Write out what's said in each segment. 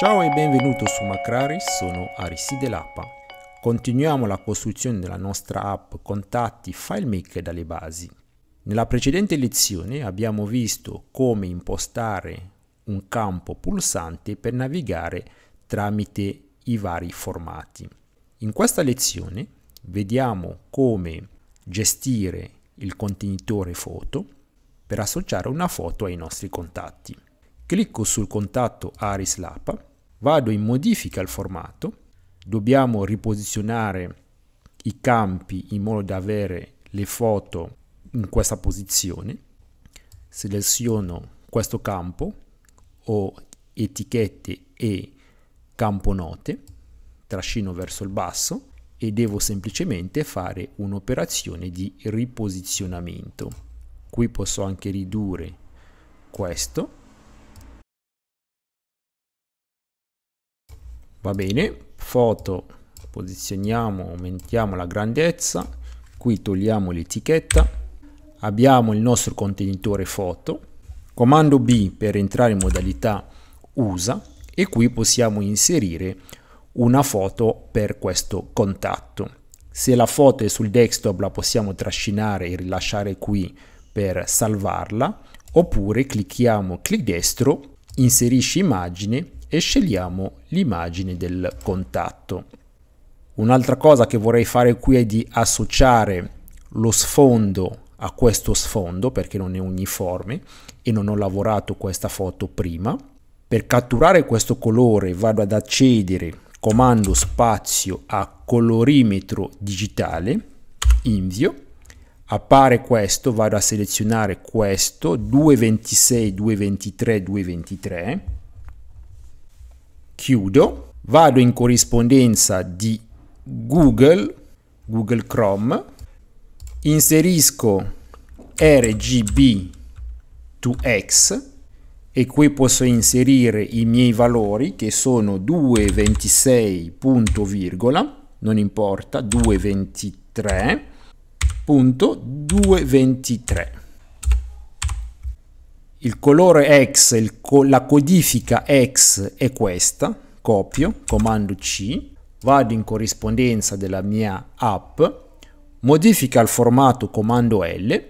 Ciao e benvenuto su Macraris, sono Aristide Lappa. Continuiamo la costruzione della nostra app Contatti FileMaker dalle basi. Nella precedente lezione abbiamo visto come impostare un campo pulsante per navigare tramite i vari formati. In questa lezione vediamo come gestire il contenitore foto per associare una foto ai nostri contatti. Clicco sul contatto Aris Lapa vado in modifica al formato, dobbiamo riposizionare i campi in modo da avere le foto in questa posizione, seleziono questo campo, ho etichette e campo note, trascino verso il basso e devo semplicemente fare un'operazione di riposizionamento. Qui posso anche ridurre questo va bene foto posizioniamo aumentiamo la grandezza qui togliamo l'etichetta abbiamo il nostro contenitore foto comando B per entrare in modalità usa e qui possiamo inserire una foto per questo contatto se la foto è sul desktop la possiamo trascinare e rilasciare qui per salvarla oppure clicchiamo clic destro inserisci immagine e scegliamo l'immagine del contatto. Un'altra cosa che vorrei fare qui è di associare lo sfondo a questo sfondo perché non è uniforme e non ho lavorato questa foto prima. Per catturare questo colore vado ad accedere comando spazio a colorimetro digitale, invio, appare questo, vado a selezionare questo, 226, 223, 223, chiudo, vado in corrispondenza di Google, Google Chrome, inserisco RGB to X e qui posso inserire i miei valori che sono 226 punto virgola, non importa, 223 punto 223 il colore X, co la codifica X è questa, copio, comando C, vado in corrispondenza della mia app, modifica il formato comando L,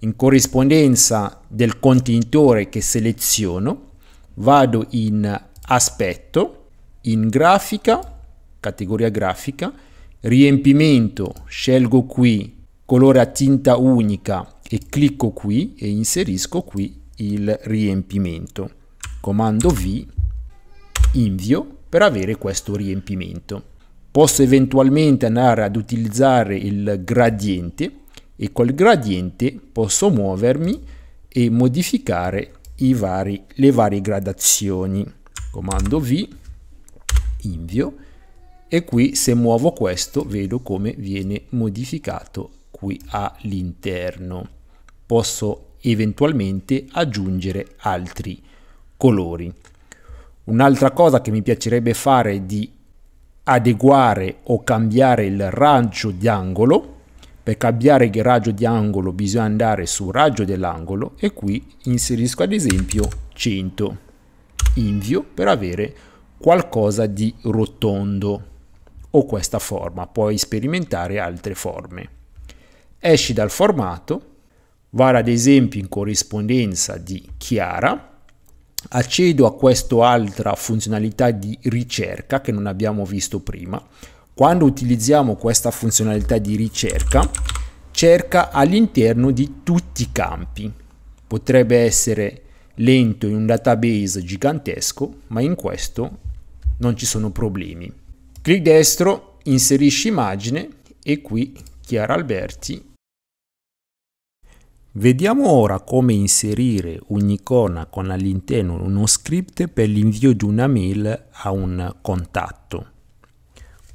in corrispondenza del contenitore che seleziono, vado in aspetto, in grafica, categoria grafica, riempimento, scelgo qui colore a tinta unica e clicco qui e inserisco qui il riempimento. Comando V, invio per avere questo riempimento. Posso eventualmente andare ad utilizzare il gradiente e col gradiente posso muovermi e modificare i vari, le varie gradazioni. Comando V, invio e qui se muovo questo vedo come viene modificato qui all'interno. Posso eventualmente aggiungere altri colori. Un'altra cosa che mi piacerebbe fare è di adeguare o cambiare il raggio di angolo. Per cambiare il raggio di angolo bisogna andare sul raggio dell'angolo e qui inserisco ad esempio 100. Invio per avere qualcosa di rotondo o questa forma, puoi sperimentare altre forme. Esci dal formato vado ad esempio in corrispondenza di Chiara, accedo a quest'altra funzionalità di ricerca che non abbiamo visto prima. Quando utilizziamo questa funzionalità di ricerca, cerca all'interno di tutti i campi. Potrebbe essere lento in un database gigantesco, ma in questo non ci sono problemi. Clic destro, inserisci immagine e qui Chiara Alberti Vediamo ora come inserire un'icona con all'interno uno script per l'invio di una mail a un contatto.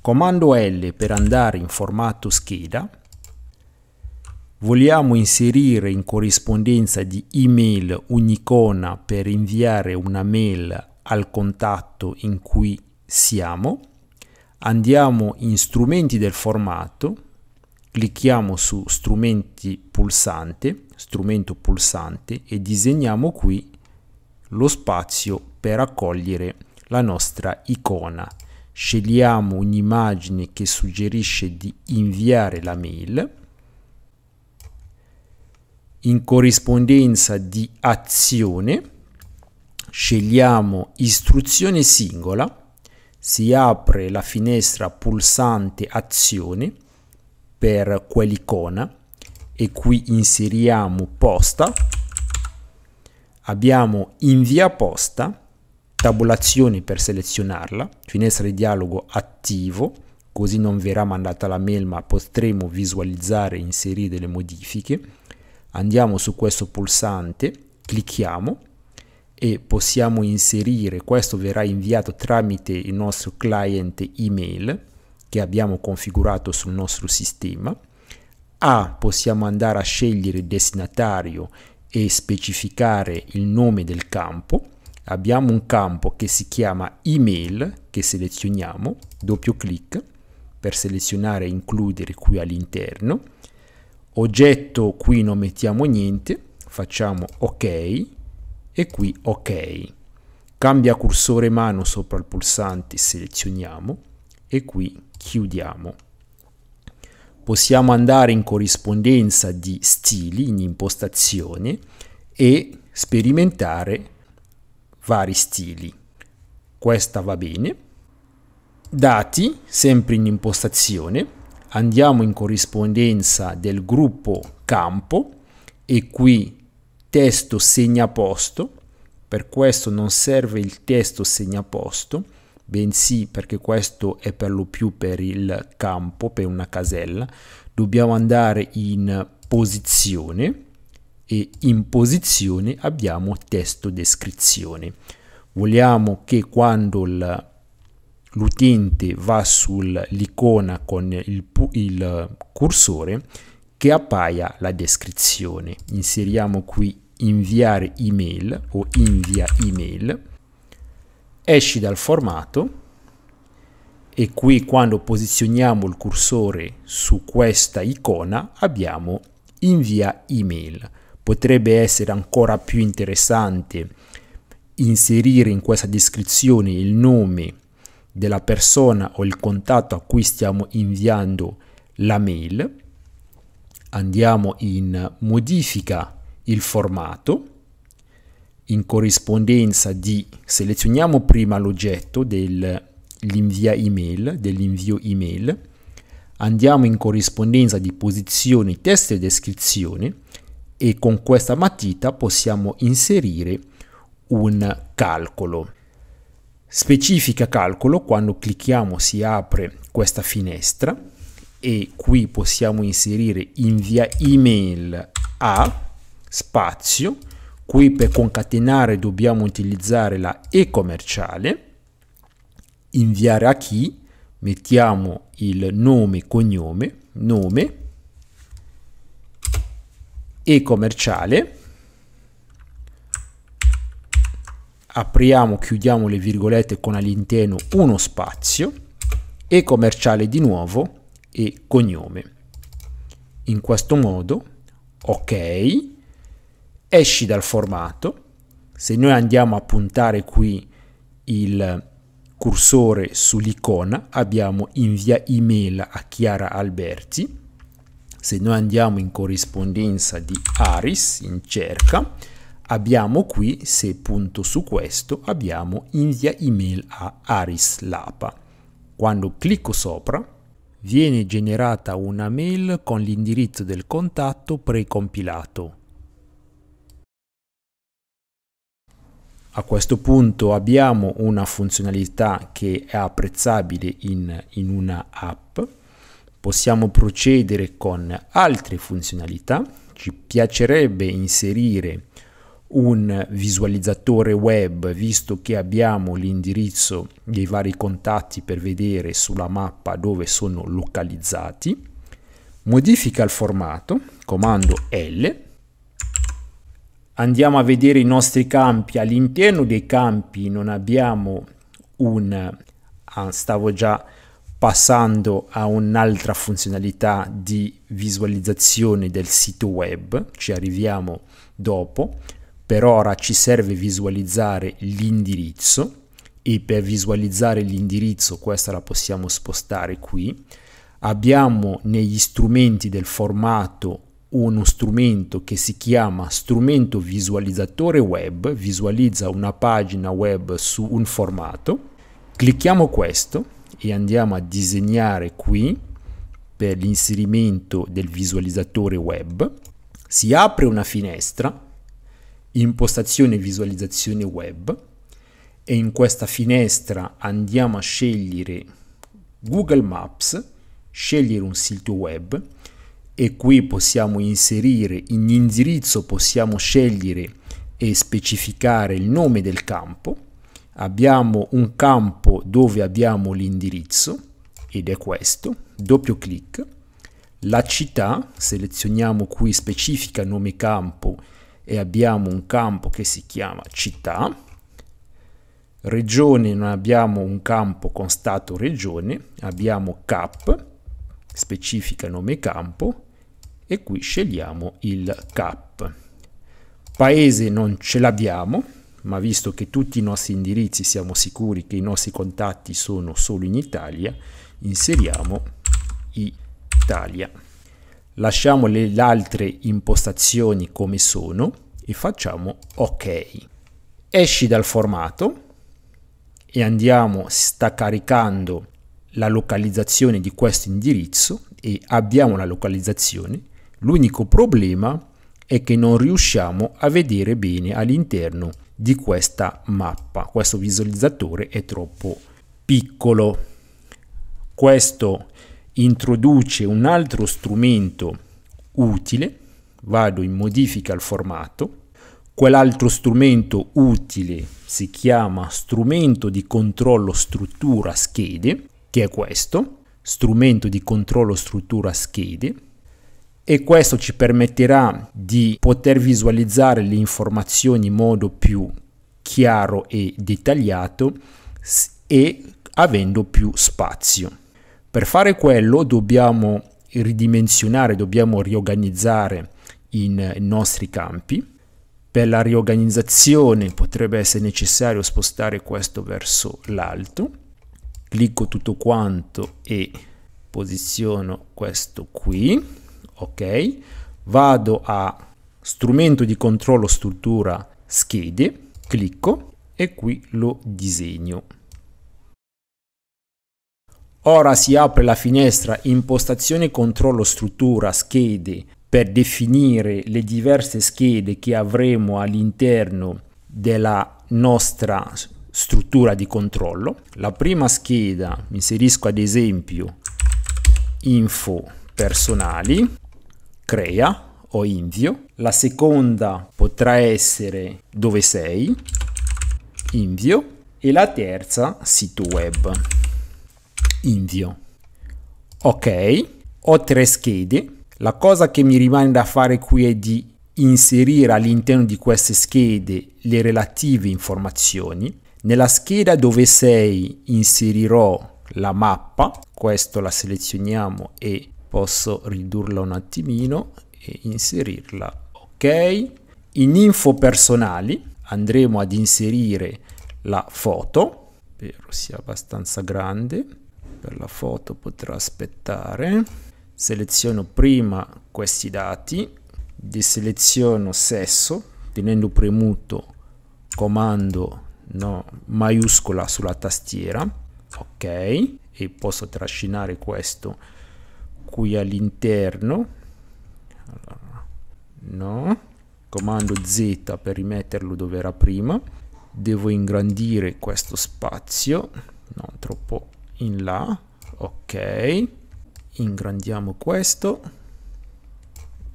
Comando L per andare in formato scheda. Vogliamo inserire in corrispondenza di email un'icona per inviare una mail al contatto in cui siamo. Andiamo in strumenti del formato clicchiamo su strumenti pulsante, strumento pulsante e disegniamo qui lo spazio per accogliere la nostra icona. Scegliamo un'immagine che suggerisce di inviare la mail. In corrispondenza di azione scegliamo istruzione singola, si apre la finestra pulsante azione per quell'icona e qui inseriamo posta abbiamo invia posta tabulazioni per selezionarla finestra di dialogo attivo così non verrà mandata la mail ma potremo visualizzare e inserire delle modifiche andiamo su questo pulsante clicchiamo e possiamo inserire questo verrà inviato tramite il nostro client email che abbiamo configurato sul nostro sistema. A possiamo andare a scegliere il destinatario e specificare il nome del campo. Abbiamo un campo che si chiama email che selezioniamo, doppio clic per selezionare e includere qui all'interno. Oggetto qui non mettiamo niente, facciamo ok e qui ok. Cambia cursore mano sopra il pulsante, selezioniamo e qui chiudiamo. Possiamo andare in corrispondenza di stili in impostazione e sperimentare vari stili. Questa va bene. Dati, sempre in impostazione, andiamo in corrispondenza del gruppo campo e qui testo segnaposto, per questo non serve il testo segnaposto bensì perché questo è per lo più per il campo, per una casella, dobbiamo andare in posizione e in posizione abbiamo testo descrizione. Vogliamo che quando l'utente va sull'icona con il, il cursore che appaia la descrizione. Inseriamo qui inviare email o invia email esci dal formato e qui quando posizioniamo il cursore su questa icona abbiamo invia email. Potrebbe essere ancora più interessante inserire in questa descrizione il nome della persona o il contatto a cui stiamo inviando la mail. Andiamo in modifica il formato in corrispondenza di selezioniamo prima l'oggetto dell'invia email, dell'invio email, andiamo in corrispondenza di posizioni test e descrizione e con questa matita possiamo inserire un calcolo. Specifica calcolo, quando clicchiamo si apre questa finestra e qui possiamo inserire invia email a spazio Qui per concatenare dobbiamo utilizzare la E commerciale, inviare a chi, mettiamo il nome, cognome, nome, E commerciale, apriamo, chiudiamo le virgolette con all'interno uno spazio, E commerciale di nuovo e cognome. In questo modo, ok, esci dal formato, se noi andiamo a puntare qui il cursore sull'icona abbiamo invia email a Chiara Alberti, se noi andiamo in corrispondenza di Aris in cerca abbiamo qui se punto su questo abbiamo invia email a Aris Lapa. Quando clicco sopra viene generata una mail con l'indirizzo del contatto precompilato A questo punto abbiamo una funzionalità che è apprezzabile in, in una app. Possiamo procedere con altre funzionalità. Ci piacerebbe inserire un visualizzatore web visto che abbiamo l'indirizzo dei vari contatti per vedere sulla mappa dove sono localizzati modifica il formato comando L andiamo a vedere i nostri campi, all'interno dei campi non abbiamo un... Ah, stavo già passando a un'altra funzionalità di visualizzazione del sito web, ci arriviamo dopo, per ora ci serve visualizzare l'indirizzo e per visualizzare l'indirizzo questa la possiamo spostare qui. Abbiamo negli strumenti del formato uno strumento che si chiama strumento visualizzatore web, visualizza una pagina web su un formato. Clicchiamo questo e andiamo a disegnare qui per l'inserimento del visualizzatore web. Si apre una finestra, impostazione visualizzazione web e in questa finestra andiamo a scegliere Google Maps, scegliere un sito web e qui possiamo inserire in indirizzo possiamo scegliere e specificare il nome del campo abbiamo un campo dove abbiamo l'indirizzo ed è questo doppio clic la città selezioniamo qui specifica nome campo e abbiamo un campo che si chiama città regione non abbiamo un campo con stato regione abbiamo cap specifica nome campo e qui scegliamo il cap. Paese non ce l'abbiamo, ma visto che tutti i nostri indirizzi siamo sicuri che i nostri contatti sono solo in Italia, inseriamo Italia. Lasciamo le altre impostazioni come sono e facciamo ok. Esci dal formato e andiamo, sta caricando la localizzazione di questo indirizzo e abbiamo la localizzazione L'unico problema è che non riusciamo a vedere bene all'interno di questa mappa. Questo visualizzatore è troppo piccolo. Questo introduce un altro strumento utile. Vado in modifica al formato. Quell'altro strumento utile si chiama strumento di controllo struttura schede, che è questo, strumento di controllo struttura schede, e questo ci permetterà di poter visualizzare le informazioni in modo più chiaro e dettagliato e avendo più spazio. Per fare quello dobbiamo ridimensionare, dobbiamo riorganizzare i nostri campi. Per la riorganizzazione potrebbe essere necessario spostare questo verso l'alto. Clicco tutto quanto e posiziono questo qui ok, vado a strumento di controllo struttura schede, clicco e qui lo disegno. Ora si apre la finestra impostazione controllo struttura schede per definire le diverse schede che avremo all'interno della nostra struttura di controllo. La prima scheda, inserisco ad esempio info personali, crea o invio, la seconda potrà essere dove sei, invio, e la terza sito web, invio. Ok, ho tre schede, la cosa che mi rimane da fare qui è di inserire all'interno di queste schede le relative informazioni. Nella scheda dove sei inserirò la mappa, questo la selezioniamo e posso ridurla un attimino e inserirla ok in info personali andremo ad inserire la foto spero sia abbastanza grande per la foto potrà aspettare seleziono prima questi dati deseleziono sesso tenendo premuto comando no, maiuscola sulla tastiera ok e posso trascinare questo qui all'interno allora, no comando z per rimetterlo dove era prima devo ingrandire questo spazio non troppo in là ok ingrandiamo questo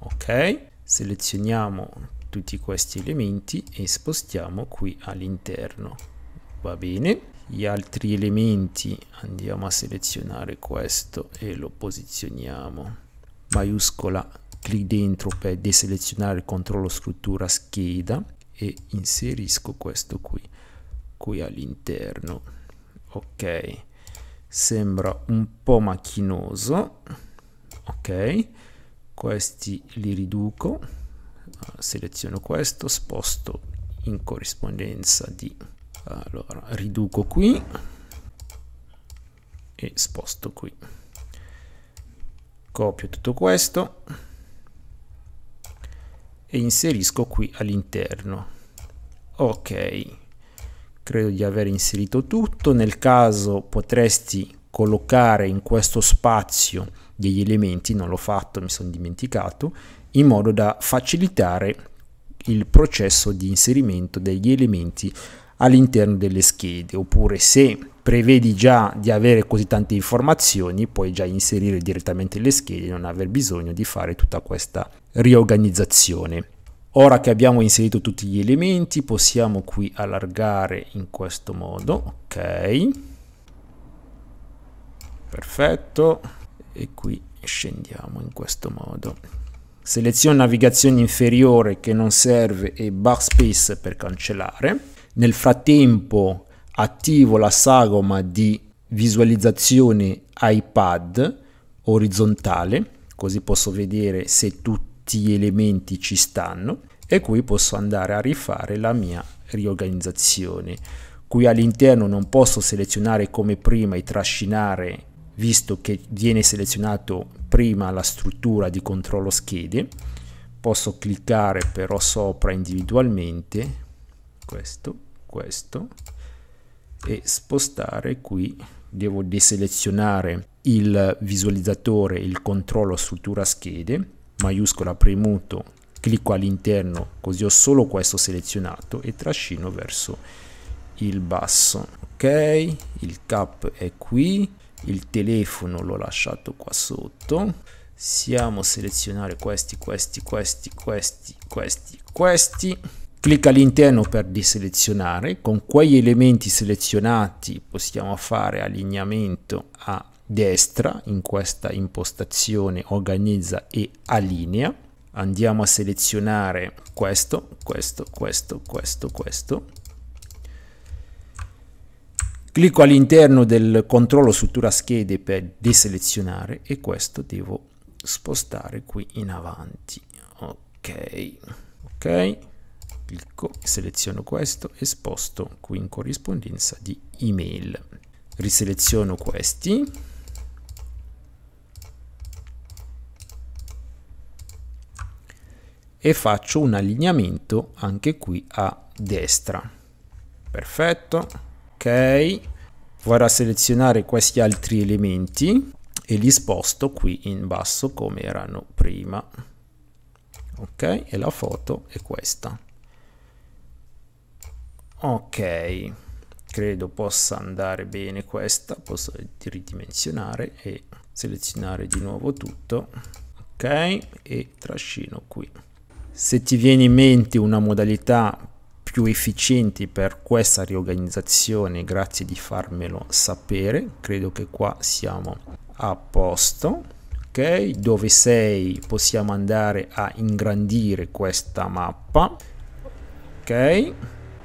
ok selezioniamo tutti questi elementi e spostiamo qui all'interno va bene gli altri elementi andiamo a selezionare questo e lo posizioniamo maiuscola clic dentro per deselezionare controllo struttura scheda e inserisco questo qui qui all'interno ok sembra un po macchinoso ok questi li riduco seleziono questo sposto in corrispondenza di allora riduco qui e sposto qui copio tutto questo e inserisco qui all'interno ok credo di aver inserito tutto nel caso potresti collocare in questo spazio degli elementi non l'ho fatto mi sono dimenticato in modo da facilitare il processo di inserimento degli elementi all'interno delle schede oppure se prevedi già di avere così tante informazioni puoi già inserire direttamente le schede e non aver bisogno di fare tutta questa riorganizzazione. Ora che abbiamo inserito tutti gli elementi possiamo qui allargare in questo modo, ok, perfetto, e qui scendiamo in questo modo. Seleziono navigazione inferiore che non serve e backspace per cancellare. Nel frattempo attivo la sagoma di visualizzazione iPad orizzontale, così posso vedere se tutti gli elementi ci stanno e qui posso andare a rifare la mia riorganizzazione. Qui all'interno non posso selezionare come prima e trascinare visto che viene selezionato prima la struttura di controllo schede posso cliccare però sopra individualmente questo questo e spostare qui devo deselezionare il visualizzatore il controllo struttura schede maiuscola premuto clicco all'interno così ho solo questo selezionato e trascino verso il basso ok il cap è qui il telefono l'ho lasciato qua sotto siamo a selezionare questi questi questi questi questi questi Clicca all'interno per diselezionare con quegli elementi selezionati possiamo fare allineamento a destra in questa impostazione organizza e allinea. Andiamo a selezionare questo, questo, questo, questo, questo. Clicco all'interno del controllo struttura schede per deselezionare e questo devo spostare qui in avanti. Ok, ok clicco, seleziono questo e sposto qui in corrispondenza di email. Riseleziono questi, e faccio un allineamento anche qui a destra perfetto ok vorrà selezionare questi altri elementi e li sposto qui in basso come erano prima ok e la foto è questa ok credo possa andare bene questa posso ridimensionare e selezionare di nuovo tutto ok e trascino qui se ti viene in mente una modalità più efficiente per questa riorganizzazione grazie di farmelo sapere credo che qua siamo a posto ok dove sei possiamo andare a ingrandire questa mappa ok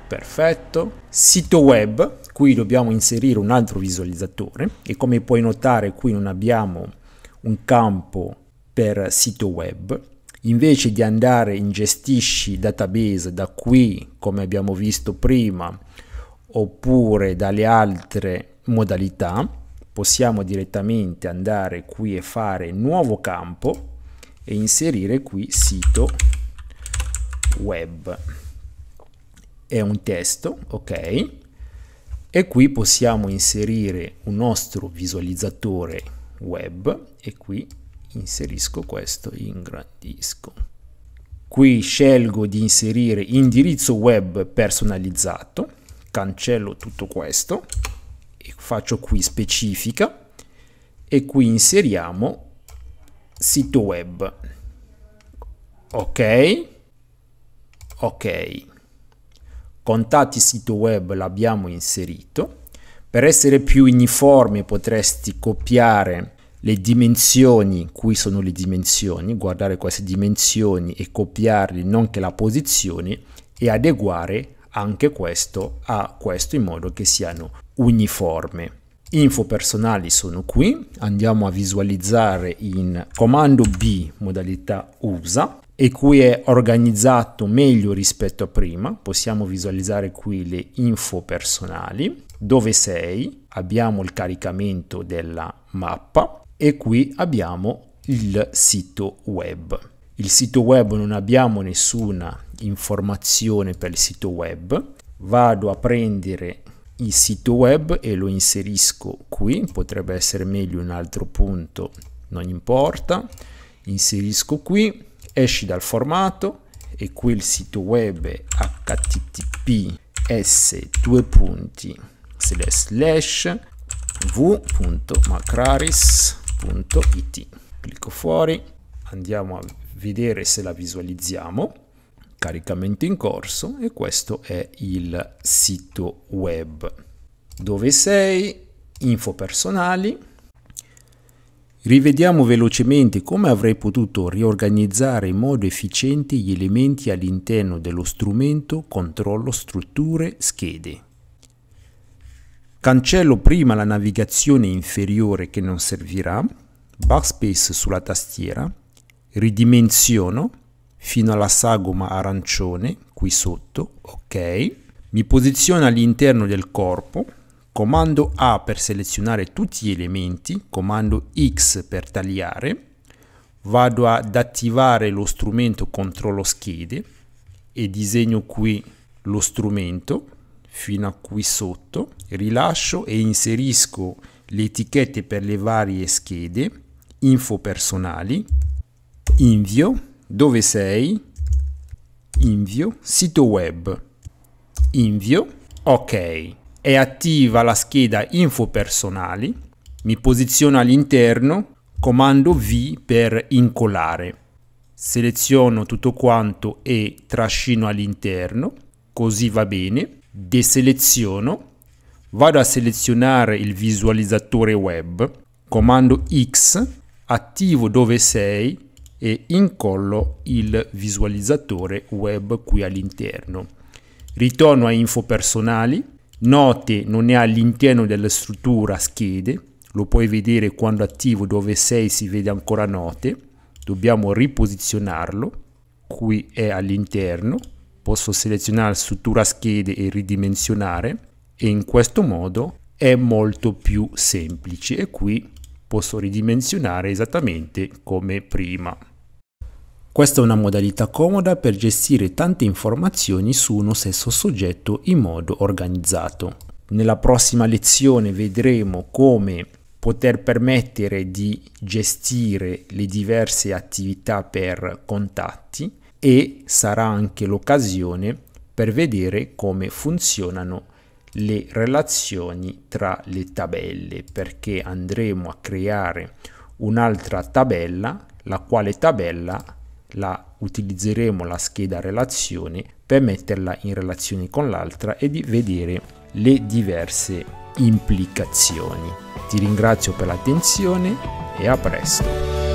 perfetto. Sito web, qui dobbiamo inserire un altro visualizzatore e come puoi notare qui non abbiamo un campo per sito web. Invece di andare in gestisci database da qui, come abbiamo visto prima, oppure dalle altre modalità, possiamo direttamente andare qui e fare nuovo campo e inserire qui sito web è un testo, ok? E qui possiamo inserire un nostro visualizzatore web e qui inserisco questo, ingrandisco. Qui scelgo di inserire indirizzo web personalizzato, cancello tutto questo e faccio qui specifica e qui inseriamo sito web. Ok? Ok contatti sito web l'abbiamo inserito. Per essere più uniformi potresti copiare le dimensioni, qui sono le dimensioni, guardare queste dimensioni e copiarle nonché la posizione e adeguare anche questo a questo in modo che siano uniforme. Info personali sono qui, andiamo a visualizzare in comando B modalità USA e qui è organizzato meglio rispetto a prima. Possiamo visualizzare qui le info personali, dove sei, abbiamo il caricamento della mappa e qui abbiamo il sito web. Il sito web non abbiamo nessuna informazione per il sito web. Vado a prendere il sito web e lo inserisco qui, potrebbe essere meglio un altro punto, non importa. Inserisco qui esci dal formato e qui il sito web https due punti slash v.macraris.it clicco fuori andiamo a vedere se la visualizziamo caricamento in corso e questo è il sito web dove sei info personali Rivediamo velocemente come avrei potuto riorganizzare in modo efficiente gli elementi all'interno dello strumento controllo strutture schede. Cancello prima la navigazione inferiore che non servirà, backspace sulla tastiera, ridimensiono fino alla sagoma arancione qui sotto, ok, mi posiziono all'interno del corpo, comando A per selezionare tutti gli elementi, comando X per tagliare, vado ad attivare lo strumento controllo schede e disegno qui lo strumento fino a qui sotto, rilascio e inserisco le etichette per le varie schede, info personali, invio, dove sei, invio, sito web, invio, ok è attiva la scheda info personali, mi posiziono all'interno, comando V per incollare. Seleziono tutto quanto e trascino all'interno, così va bene, deseleziono, vado a selezionare il visualizzatore web, comando X, attivo dove sei e incollo il visualizzatore web qui all'interno. Ritorno a info personali, Noti non è all'interno della struttura schede, lo puoi vedere quando attivo dove sei si vede ancora note, dobbiamo riposizionarlo, qui è all'interno, posso selezionare struttura schede e ridimensionare e in questo modo è molto più semplice e qui posso ridimensionare esattamente come prima. Questa è una modalità comoda per gestire tante informazioni su uno stesso soggetto in modo organizzato. Nella prossima lezione vedremo come poter permettere di gestire le diverse attività per contatti e sarà anche l'occasione per vedere come funzionano le relazioni tra le tabelle perché andremo a creare un'altra tabella la quale tabella la utilizzeremo la scheda relazione per metterla in relazione con l'altra e di vedere le diverse implicazioni. Ti ringrazio per l'attenzione e a presto!